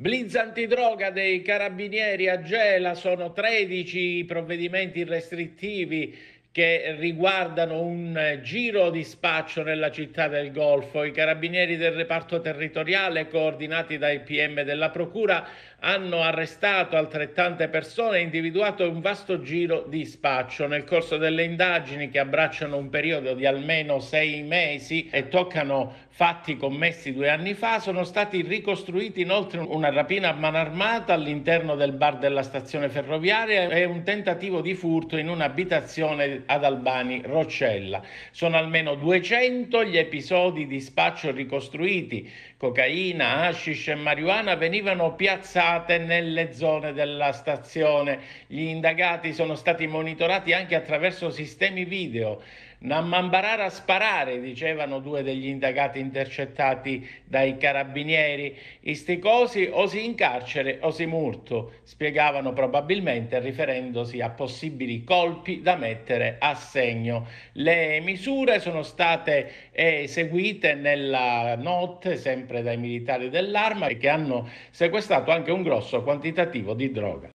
Blitz antidroga dei carabinieri a Gela, sono 13 i provvedimenti restrittivi che riguardano un eh, giro di spaccio nella città del Golfo. I carabinieri del reparto territoriale, coordinati dai PM della Procura, hanno arrestato altrettante persone e individuato un vasto giro di spaccio. Nel corso delle indagini, che abbracciano un periodo di almeno sei mesi e toccano fatti commessi due anni fa, sono stati ricostruiti inoltre una rapina a mano armata all'interno del bar della stazione ferroviaria e un tentativo di furto in un'abitazione ad Albani, Roccella. Sono almeno 200 gli episodi di spaccio ricostruiti. Cocaina, hashish e marijuana venivano piazzate nelle zone della stazione. Gli indagati sono stati monitorati anche attraverso sistemi video. Nammanbarara a sparare, dicevano due degli indagati intercettati dai carabinieri. Isticosi o si in carcere o si murto, spiegavano probabilmente riferendosi a possibili colpi da mettere a segno. Le misure sono state eh, eseguite nella notte sempre dai militari dell'arma che hanno sequestrato anche un grosso quantitativo di droga.